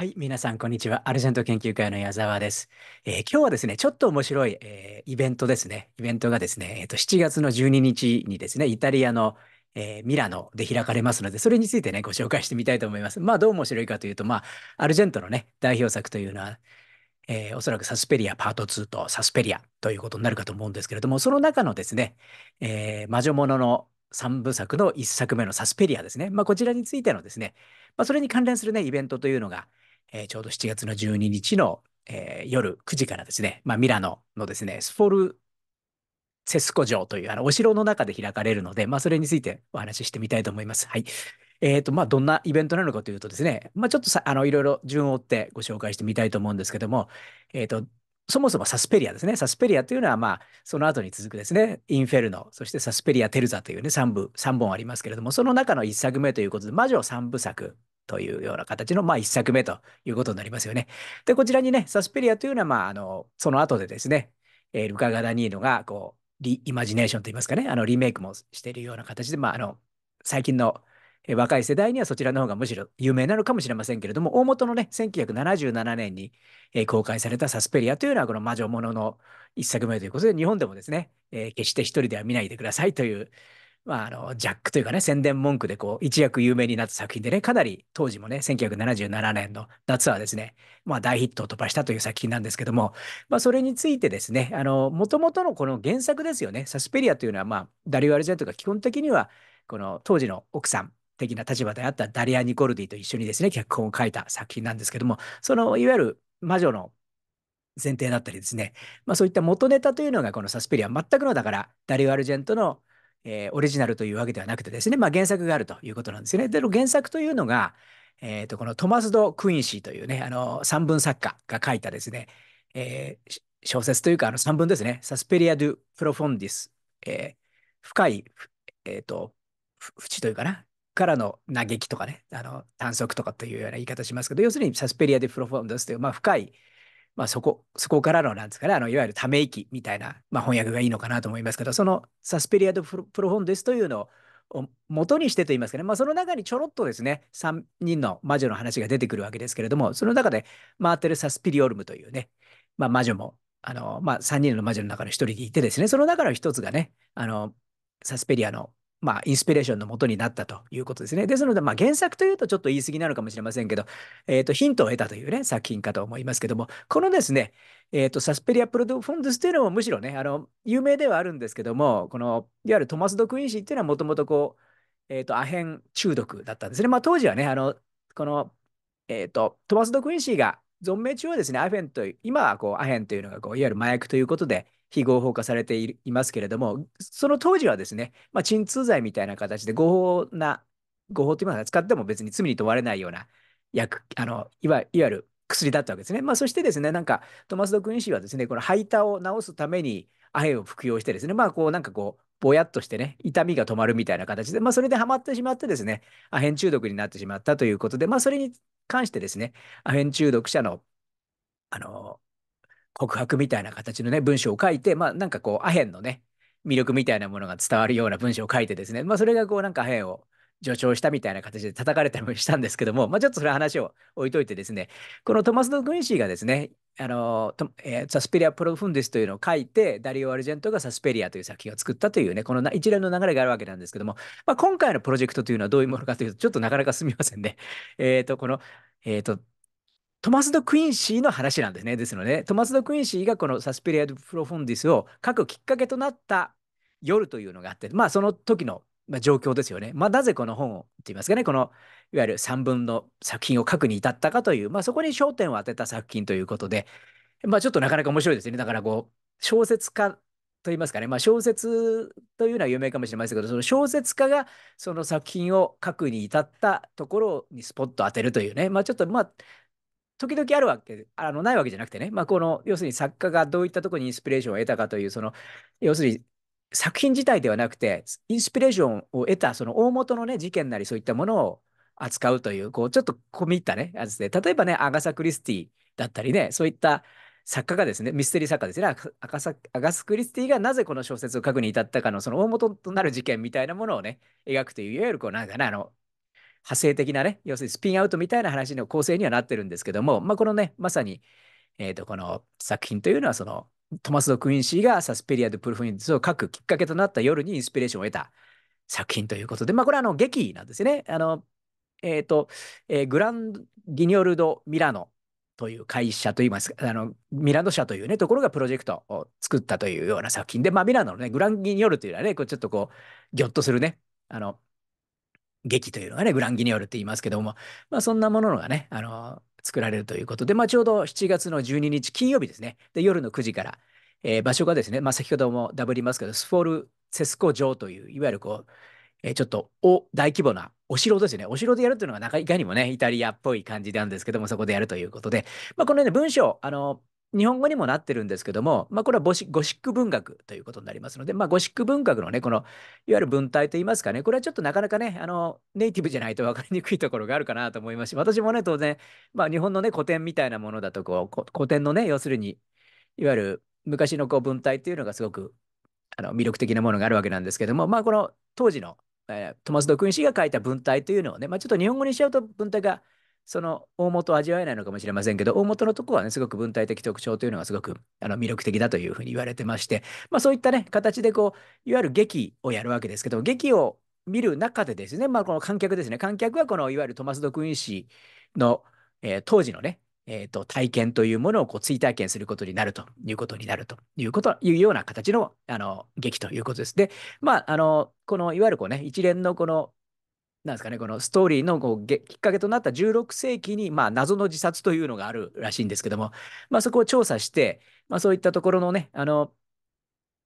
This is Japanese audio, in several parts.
はい、皆さん、こんにちは。アルジェント研究会の矢沢です。えー、今日はですね、ちょっと面白い、えー、イベントですね。イベントがですね、えーと、7月の12日にですね、イタリアの、えー、ミラノで開かれますので、それについてね、ご紹介してみたいと思います。まあ、どう面白いかというと、まあ、アルジェントのね、代表作というのは、えー、おそらくサスペリアパート2とサスペリアということになるかと思うんですけれども、その中のですね、え魔女物の3部作の1作目のサスペリアですね。まあ、こちらについてのですね、まあ、それに関連するね、イベントというのが、えー、ちょうど7月の12日の、えー、夜9時からですね、まあ、ミラノのですね、スフォルセスコ城というあのお城の中で開かれるので、まあ、それについてお話ししてみたいと思います。はい。えっ、ー、と、まあ、どんなイベントなのかというとですね、まあ、ちょっとさ、あの、いろいろ順を追ってご紹介してみたいと思うんですけども、えっ、ー、と、そもそもサスペリアですね。サスペリアというのは、まあ、その後に続くですね、インフェルノ、そしてサスペリア・テルザというね、3部、3本ありますけれども、その中の1作目ということで、魔女3部作というような形の、まあ、一作目ということになりますよね。で、こちらにね、サスペリアというのは、まあ、あの、その後でですね、えー、ルカ・ガダニーノが、こう、リイマジネーションといいますかね、あの、リメイクもしているような形で、まあ、あの、最近の若い世代にはそちらの方がむしろ有名なのかもしれませんけれども、大元のね、1977年に公開されたサスペリアというのは、この魔女ものの一作目ということで、日本でもですね、えー、決して一人では見ないでくださいという、まあ、あの、ジャックというかね、宣伝文句でこう、一躍有名になった作品でね、かなり当時もね、1977年の夏はですね、まあ、大ヒットを飛ばしたという作品なんですけども、まあ、それについてですね、もともとのこの原作ですよね、サスペリアというのは、まあ、ダリオ・アルジェントが基本的には、この当時の奥さん、的な立場であったダリア・ニコルディと一緒にですね、脚本を書いた作品なんですけども、その、いわゆる魔女の前提だったりですね、まあ、そういった元ネタというのがこのサスペリア全くのだからダリオ・アルジェントのえー、オリジナルというわけではなくてですね、まあ、原作があるということなんですね。で、原作というのが、えーと、このトマス・ド・クインシーというね、あの散文作家が書いたですね、えー、小説というかあの散文ですね、サスペリア・ドゥ・プロフォンディス、えー、深い、えーと、縁というかな、からの嘆きとかね、あの探索とかというような言い方しますけど、要するにサスペリア・ドゥ・プロフォンディスという、まあ、深い、まあ、そこ、そこからの、なんですかね、あの、いわゆるため息みたいな、まあ、翻訳がいいのかなと思いますけど、そのサスペリアドプロフォンデスというのを元にしてと言いますかね、まあ、その中にちょろっとですね、3人の魔女の話が出てくるわけですけれども、その中で回ってるサスピリオルムというね、まあ、魔女も、あの、まあ、3人の魔女の中の1人でいてですね、その中の1つがね、あの、サスペリアのまあ、インスピレーションのもとになったということですね。ですので、まあ、原作というとちょっと言い過ぎなのかもしれませんけど、えっ、ー、と、ヒントを得たというね、作品かと思いますけども、このですね、えっ、ー、と、サスペリア・プロドフォンドスというのもむしろね、あの、有名ではあるんですけども、この、いわゆるトマス・ド・クインシーっていうのはもともとこう、えっ、ー、と、アヘン中毒だったんですね。まあ、当時はね、あの、この、えっ、と、トマス・ド・クインシーが存命中はですね、アヘンという、今はこう、アヘンというのがこう、いわゆる麻薬ということで、非合法化されていますけれども、その当時はですね、まあ、鎮痛剤みたいな形で合法な、合法というものは使っても別に罪に問われないような薬、あのいわゆる薬だったわけですね。まあ、そしてですね、なんかトマス・ド・クインーはですね、この排他を治すためにアヘを服用してですね、まあこうなんかこう、ぼやっとしてね、痛みが止まるみたいな形で、まあそれでハマってしまってですね、アヘン中毒になってしまったということで、まあそれに関してですね、アヘン中毒者の、あの、告白みたいな形のね、文章を書いて、まあなんかこう、アヘンのね、魅力みたいなものが伝わるような文章を書いてですね、まあそれがこうなんかアヘンを助長したみたいな形で叩かれたりもしたんですけども、まあちょっとそれ話を置いといてですね、このトマス・ド・グインシーがですね、あの、えー、サスペリア・プロフンデスというのを書いて、ダリオ・アルジェントがサスペリアという作品を作ったというね、この一連の流れがあるわけなんですけども、まあ、今回のプロジェクトというのはどういうものかというと、ちょっとなかなかすみませんね。えっ、ー、と、この、えっ、ー、と、トマス・ド・クインシーの話なんですね。ですので、トマス・ド・クインシーがこのサスペリア・ド・プロフォンディスを書くきっかけとなった夜というのがあって、まあその時の状況ですよね。まあなぜこの本をって言いますかね、このいわゆる3分の作品を書くに至ったかという、まあそこに焦点を当てた作品ということで、まあちょっとなかなか面白いですね。だからこう、小説家と言いますかね、まあ、小説というのは有名かもしれませんけど、その小説家がその作品を書くに至ったところにスポット当てるというね、まあ、ちょっとまあ時々あるわけ、あのないわけじゃなくてね、まあ、この要するに作家がどういったところにインスピレーションを得たかという、その要するに作品自体ではなくて、インスピレーションを得たその大元のね、事件なりそういったものを扱うという、こうちょっと込み入ったね、やつで、例えばね、アガサ・クリスティだったりね、そういった作家がですね、ミステリー作家ですね、アガサ・アガスクリスティがなぜこの小説を書くに至ったかのその大元となる事件みたいなものをね、描くという、いわゆるこうなんかね、あの、派生的なね、要するにスピンアウトみたいな話の構成にはなってるんですけども、まあ、このね、まさに、えー、とこの作品というのはそのトマス・ド・クインシーがサスペリア・ド・プルフィンズを書くきっかけとなった夜にインスピレーションを得た作品ということで、まあ、これはあの劇なんですね。あのえーとえー、グランギニョルド・ミラノという会社といいますか、あのミラノ社という、ね、ところがプロジェクトを作ったというような作品で、まあ、ミラノの、ね、グランギニョルというのはね、こうちょっとこう、ぎょっとするね、あの劇というのがね、グランギニョールって言いますけども、まあ、そんなものがね、あの、作られるということで、まあ、ちょうど7月の12日金曜日ですね。で、夜の9時から、えー、場所がですね、まあ、先ほどもダブりますけど、スフォル・セスコ城という、いわゆるこう、えー、ちょっとお大規模なお城ですね。お城でやるというのが、いかにもね、イタリアっぽい感じなんですけども、そこでやるということで、まあ、このね、文章、あの、日本語にもなってるんですけども、まあ、これはゴシック文学ということになりますので、まあ、ゴシック文学のね、このいわゆる文体といいますかね、これはちょっとなかなかね、あのネイティブじゃないと分かりにくいところがあるかなと思いますし、私もね、当然、まあ、日本の、ね、古典みたいなものだとこう、古典のね、要するに、いわゆる昔のこう文体っていうのがすごくあの魅力的なものがあるわけなんですけども、まあ、この当時の、えー、トマス・ド・クイン氏が書いた文体というのをね、まあ、ちょっと日本語にしちゃうと文体がその大元を味わえないのかもしれませんけど、大元のとこはね、すごく文体的特徴というのがすごくあの魅力的だというふうに言われてまして、まあそういったね、形でこう、いわゆる劇をやるわけですけど、劇を見る中でですね、まあこの観客ですね、観客はこのいわゆるトマス・ド・クイン氏の、えー、当時のね、えーと体験というものをこう追体験することになるということになるというこというような形のあの劇ということです。で、まあ、あのこのいわゆるこう、ね、一連のこのなんですかね、このストーリーのこうきっかけとなった16世紀に、まあ、謎の自殺というのがあるらしいんですけども、まあ、そこを調査して、まあ、そういったところのね、あの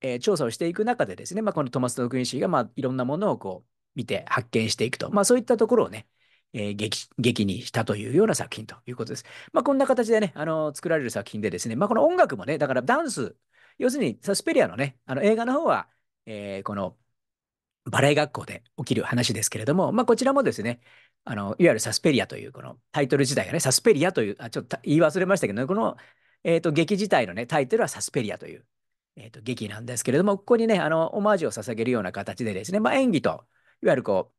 えー、調査をしていく中でですね、まあ、このトマス・ドクイン氏が、まあ、いろんなものをこう見て発見していくと、まあ、そういったところをね、えー、劇劇にしたというような作品ということです。まあ、こんな形でね、あの作られる作品でですね、まあ、この音楽もね、だからダンス、要するにサスペリアのね、あの映画の方は、えー、このバレエ学校で起きる話ですけれども、まあ、こちらもですね、あの、いわゆるサスペリアという、このタイトル自体がね、サスペリアという、あ、ちょっと言い忘れましたけど、ね、この、えっ、ー、と、劇自体のね、タイトルはサスペリアという、えっ、ー、と、劇なんですけれども、ここにね、あの、オマージュを捧げるような形でですね、まあ、演技と、いわゆるこう、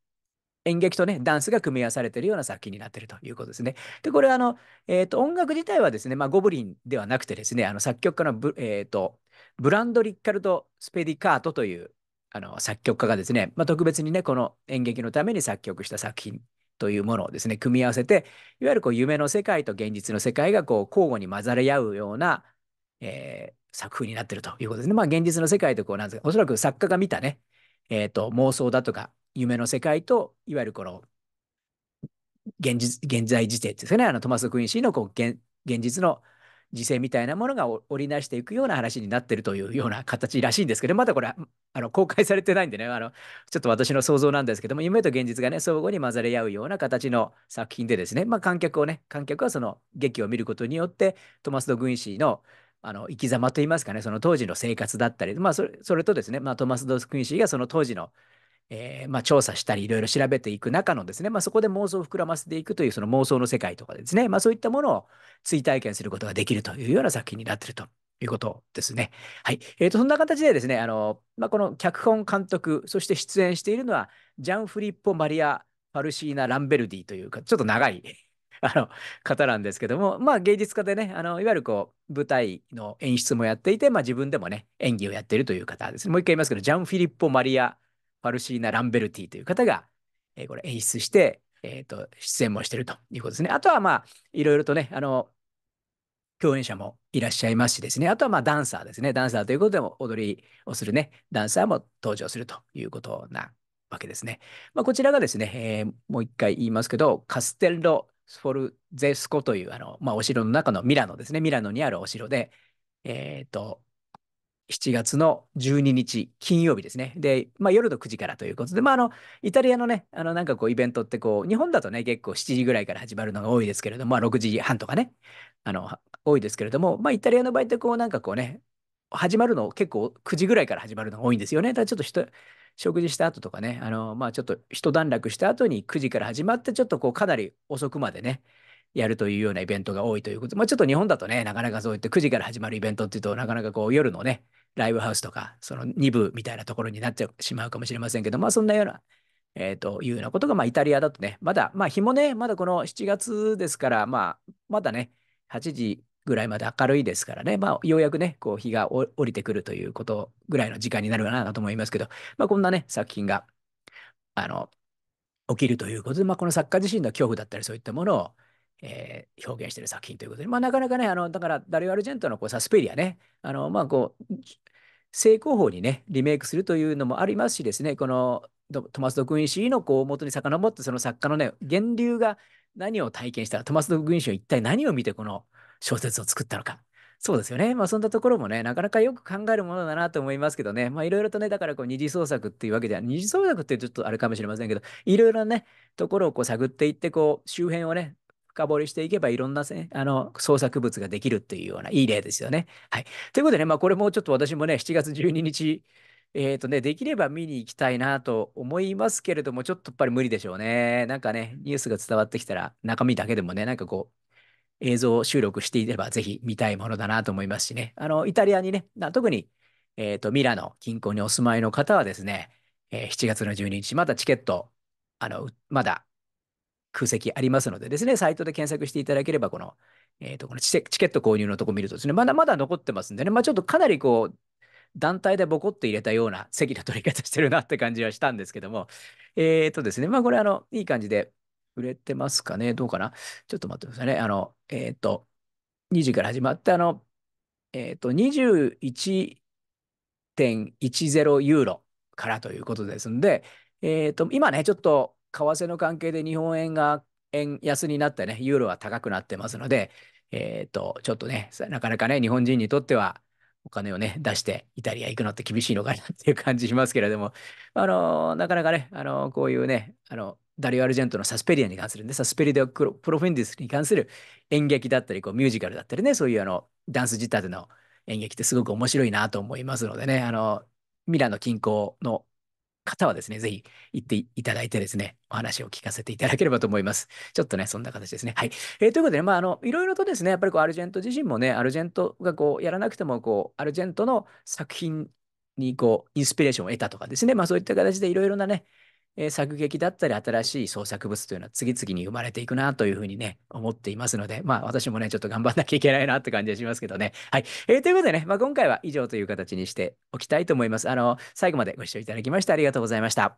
演劇とね、ダンスが組み合わされているような作品になっているということですね。で、これあの、えっ、ー、と、音楽自体はですね、まあ、ゴブリンではなくてですね、あの、作曲家のブ、えっ、と、ブランド・リッカルド・スペディカートという、あの作曲家がですね、まあ、特別にね、この演劇のために作曲した作品というものをですね、組み合わせて、いわゆるこう夢の世界と現実の世界がこう交互に混ざり合うような、えー、作風になってるということですね。まあ、現実の世界とこう、なんですか、おそらく作家が見たね、えっ、ー、と、妄想だとか、夢の世界と、いわゆるこの、現実、現在時点ですね。あの、トマス・クインシーのこう現、現実の時勢みたいなものが織りなしていくような話になってるというような形らしいんですけどまだこれあの公開されてないんでねあのちょっと私の想像なんですけども夢と現実がね相互に混ざり合うような形の作品でですね、まあ、観客をね観客はその劇を見ることによってトマス・ド・グンシーのあの生き様といいますかねその当時の生活だったり、まあ、それそれとですね、まあ、トマス・ド・グンシーがその当時のえー、まあ、調査したりいろいろ調べていく中のですね、まあ、そこで妄想を膨らませていくというその妄想の世界とかですね、まあ、そういったものを追体験することができるというような作品になっているということですね。はい。えっ、ー、と、そんな形でですね、あの、まあ、この脚本監督、そして出演しているのは、ジャン・フリッポ・マリア・パルシーナ・ランベルディというか、ちょっと長い あの方なんですけども、まあ、芸術家でねあのいわゆるこう舞台の演出もやっていて、まあ、自分でもね演技をやっているという方ですねもう一回言いますけどジャン・フィリッポ・マリア・ファルシーナ・ランベルティという方が、えー、これ演出して、えーと、出演もしてるということですね。あとはまあいろいろとねあの共演者もいらっしゃいますしですねあとはまあダンサーですねダンサーということでも踊りをするねダンサーも登場するということなわけですね。まあ、こちらがですね、えー、もう一回言いますけどカステルロ・スフォルゼスコというあの、まあ、お城の中のミラノですねミラノにあるお城で、えーと7月の12日金曜日ですね。で、まあ、夜の9時からということで、まあ、あの、イタリアのね、あの、なんかこう、イベントってこう、日本だとね、結構7時ぐらいから始まるのが多いですけれども、まあ、6時半とかね、あの、多いですけれども、まあ、イタリアの場合ってこう、なんかこうね、始まるの結構9時ぐらいから始まるのが多いんですよね。だからちょっと食事した後とかね、あの、まあ、ちょっと一段落した後に9時から始まって、ちょっとこう、かなり遅くまでね、やるというようなイベントが多いということ。まあ、ちょっと日本だとね、なかなかそういった9時から始まるイベントっていうと、なかなかこう夜のね、ライブハウスとか、その2部みたいなところになってしまうかもしれませんけど、まあそんなような、えっ、ー、と、いうようなことが、まあイタリアだとね、まだ、まあ日もね、まだこの7月ですから、まあまだね、8時ぐらいまで明るいですからね、まあようやくね、こう日が降りてくるということぐらいの時間になるかなと思いますけど、まあこんなね、作品が、あの、起きるということで、まあこの作家自身の恐怖だったりそういったものを、えー、表現している作品ということで、まあ、なかなかね、あのだからダリオ・アルジェントのこうサスペリアね、あのまあ、こう正攻法にね、リメイクするというのもありますしですね、このトマス・ド・クインシーのこう元に遡ってその作家のね、源流が何を体験したら、トマス・ド・クインシーは一体何を見てこの小説を作ったのか。そうですよね。まあそんなところもね、なかなかよく考えるものだなと思いますけどね。まあいろいろとね、だからこう二次創作っていうわけでは、二次創作ってちょっとあれかもしれませんけど、いろいろなね、ところをこう探っていって、こう周辺をね、深掘りしていけばいろんな、あの創作物ができるっていうようないい例ですよね。はい、ということでね、まあ、これもちょっと私もね7月12日えっ、ー、とね、できれば見に行きたいなと思いますけれども、ちょっとやっぱり無理でしょうね。なんかね、ニュースが伝わってきたら、中身だけでもね、なんかこう、映像収録していれば、ぜひ見たいものだなと思いますしね。あの、イタリアにね、特に、えっ、ー、と、ミラノ近郊にお住まいの方はですね、えー、7月の12日、まだチケット、あの、まだ空席ありますのでですね、サイトで検索していただければ、この、えっ、と、このチケット購入のとこ見るとですね、まだまだ残ってますんでね、まあちょっとかなりこう、団体でボコって入れたような席の取り方してるなって感じはしたんですけども、えっ、ー、とですね、まあこれあの、いい感じで売れてますかね、どうかな。ちょっと待ってくださいね。あの、えっ、ー、と、2時から始まって、あの、えっ、ー、と、21.10ユーロからということですんで、えっ、ー、と、今ね、ちょっと為替の関係で日本円が円安になってね、ユーロは高くなってますので、えっ、ー、と、ちょっとね、なかなかね、日本人にとっては、お金をね、出してイタリア行くのって厳しいのかなっていう感じしますけれども、あのー、なかなかね、あのー、こういうね、あの、ダリオ・アルジェントのサスペリアに関するね、サスペリア・プロフェンディスに関する演劇だったり、こうミュージカルだったりね、そういうあの、ダンス仕立ての演劇ってすごく面白いなと思いますのでね、あの、ミラノ近郊の方はですね、ぜひ行っていただいてですね、お話を聞かせていただければと思います。ちょっとね、そんな形ですね。はい。えー、ということで、ね、まあ、あの、いろいろとですね、やっぱりこう、アルジェント自身もね、アルジェントがこう、やらなくても、こう、アルジェントの作品にこう、インスピレーションを得たとかですね、まあそういった形でいろいろなね、えー、作劇だったり新しい創作物というのは次々に生まれていくなというふうにね、思っていますので、まあ私もね、ちょっと頑張んなきゃいけないなって感じがしますけどね。はい。えー、ということでね、まあ今回は以上という形にしておきたいと思います。あの、最後までご視聴いただきましてありがとうございました。